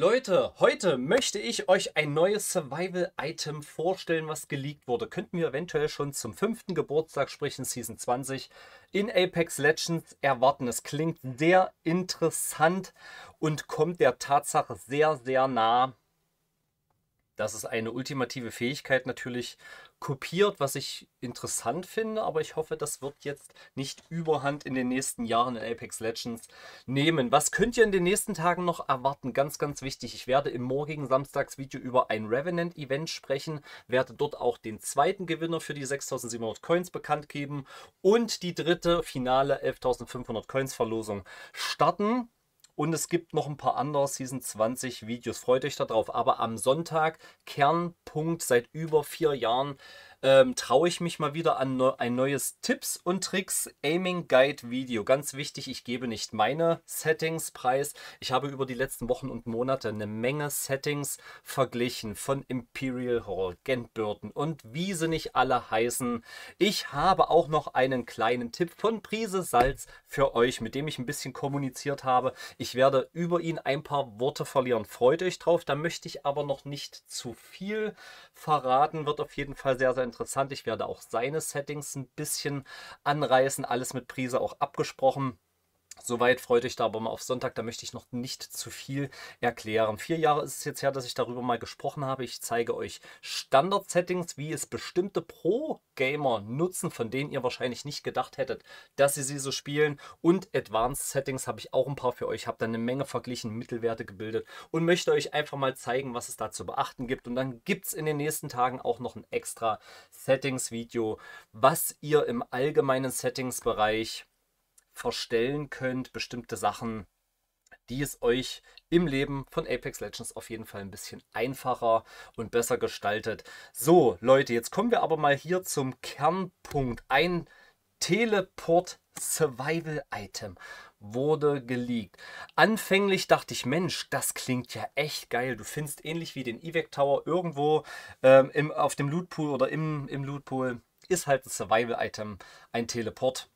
Leute, heute möchte ich euch ein neues Survival-Item vorstellen, was geleakt wurde. Könnten wir eventuell schon zum fünften Geburtstag, sprich in Season 20, in Apex Legends erwarten. Es klingt sehr interessant und kommt der Tatsache sehr, sehr nah, das ist eine ultimative Fähigkeit natürlich kopiert, was ich interessant finde, aber ich hoffe, das wird jetzt nicht überhand in den nächsten Jahren in Apex Legends nehmen. Was könnt ihr in den nächsten Tagen noch erwarten? Ganz, ganz wichtig. Ich werde im morgigen Samstagsvideo über ein Revenant-Event sprechen, werde dort auch den zweiten Gewinner für die 6700 Coins bekannt geben und die dritte finale 11.500 Coins-Verlosung starten. Und es gibt noch ein paar andere Season 20 Videos. Freut euch darauf. Aber am Sonntag, Kernpunkt seit über vier Jahren, ähm, traue ich mich mal wieder an ne ein neues Tipps und Tricks Aiming Guide Video. Ganz wichtig, ich gebe nicht meine Settings preis. Ich habe über die letzten Wochen und Monate eine Menge Settings verglichen von Imperial Hall, Gent Burton und wie sie nicht alle heißen. Ich habe auch noch einen kleinen Tipp von Prise Salz für euch, mit dem ich ein bisschen kommuniziert habe. Ich werde über ihn ein paar Worte verlieren. Freut euch drauf. Da möchte ich aber noch nicht zu viel verraten. Wird auf jeden Fall sehr, sehr interessant. Ich werde auch seine Settings ein bisschen anreißen, alles mit Prise auch abgesprochen. Soweit freut euch da aber mal auf Sonntag, da möchte ich noch nicht zu viel erklären. Vier Jahre ist es jetzt her, dass ich darüber mal gesprochen habe. Ich zeige euch Standard-Settings, wie es bestimmte Pro-Gamer nutzen, von denen ihr wahrscheinlich nicht gedacht hättet, dass sie sie so spielen. Und Advanced-Settings habe ich auch ein paar für euch, habe da eine Menge verglichen, Mittelwerte gebildet und möchte euch einfach mal zeigen, was es da zu beachten gibt. Und dann gibt es in den nächsten Tagen auch noch ein extra Settings-Video, was ihr im allgemeinen Settings-Bereich verstellen könnt, bestimmte Sachen, die es euch im Leben von Apex Legends auf jeden Fall ein bisschen einfacher und besser gestaltet. So, Leute, jetzt kommen wir aber mal hier zum Kernpunkt. Ein Teleport Survival Item wurde geleakt. Anfänglich dachte ich, Mensch, das klingt ja echt geil. Du findest ähnlich wie den Evac Tower irgendwo ähm, im, auf dem Lootpool oder im, im Lootpool ist halt ein Survival Item, ein Teleport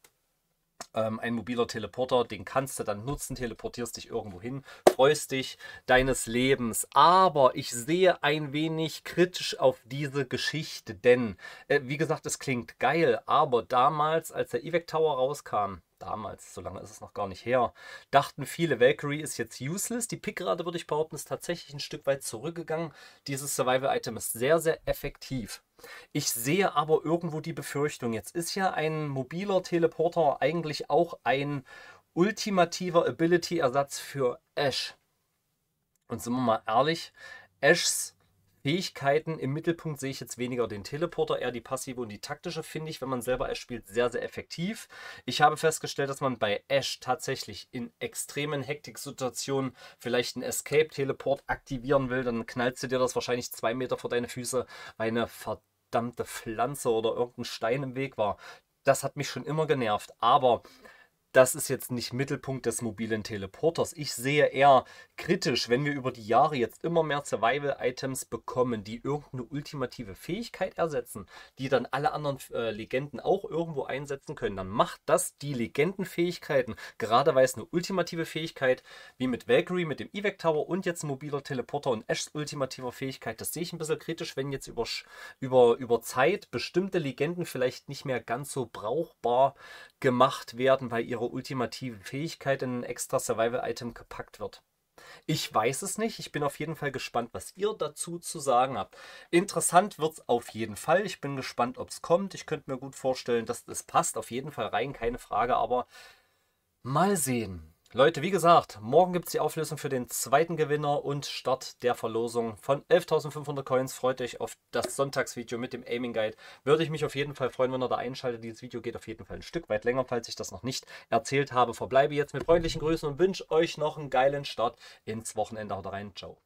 ähm, ein mobiler Teleporter, den kannst du dann nutzen, teleportierst dich irgendwo hin, freust dich deines Lebens. Aber ich sehe ein wenig kritisch auf diese Geschichte, denn, äh, wie gesagt, es klingt geil, aber damals, als der Evac Tower rauskam, damals, so lange ist es noch gar nicht her, dachten viele, Valkyrie ist jetzt useless. Die Pickrate, würde ich behaupten, ist tatsächlich ein Stück weit zurückgegangen. Dieses Survival-Item ist sehr, sehr effektiv. Ich sehe aber irgendwo die Befürchtung, jetzt ist ja ein mobiler Teleporter eigentlich auch ein ultimativer Ability-Ersatz für Ash. Und sind wir mal ehrlich, Ashs Fähigkeiten im Mittelpunkt sehe ich jetzt weniger den Teleporter, eher die passive und die taktische, finde ich, wenn man selber Ash spielt, sehr, sehr effektiv. Ich habe festgestellt, dass man bei Ash tatsächlich in extremen Hektik-Situationen vielleicht einen Escape-Teleport aktivieren will, dann knallst du dir das wahrscheinlich zwei Meter vor deine Füße, weil eine verdammte Pflanze oder irgendein Stein im Weg war. Das hat mich schon immer genervt, aber das ist jetzt nicht Mittelpunkt des mobilen Teleporters. Ich sehe eher kritisch, wenn wir über die Jahre jetzt immer mehr Survival-Items bekommen, die irgendeine ultimative Fähigkeit ersetzen, die dann alle anderen äh, Legenden auch irgendwo einsetzen können, dann macht das die Legendenfähigkeiten, gerade weil es eine ultimative Fähigkeit wie mit Valkyrie, mit dem Evac Tower und jetzt mobiler Teleporter und Ashs ultimativer Fähigkeit, das sehe ich ein bisschen kritisch, wenn jetzt über, über, über Zeit bestimmte Legenden vielleicht nicht mehr ganz so brauchbar gemacht werden, weil ihre besondere ultimative Fähigkeit in ein extra Survival-Item gepackt wird. Ich weiß es nicht. Ich bin auf jeden Fall gespannt, was ihr dazu zu sagen habt. Interessant wird es auf jeden Fall. Ich bin gespannt, ob es kommt. Ich könnte mir gut vorstellen, dass es das passt. Auf jeden Fall rein, keine Frage. Aber mal sehen. Leute, wie gesagt, morgen gibt es die Auflösung für den zweiten Gewinner und Start der Verlosung von 11.500 Coins. Freut euch auf das Sonntagsvideo mit dem Aiming Guide. Würde ich mich auf jeden Fall freuen, wenn ihr da einschaltet. Dieses Video geht auf jeden Fall ein Stück weit länger, falls ich das noch nicht erzählt habe. Verbleibe jetzt mit freundlichen Grüßen und wünsche euch noch einen geilen Start ins Wochenende. Haut rein, ciao.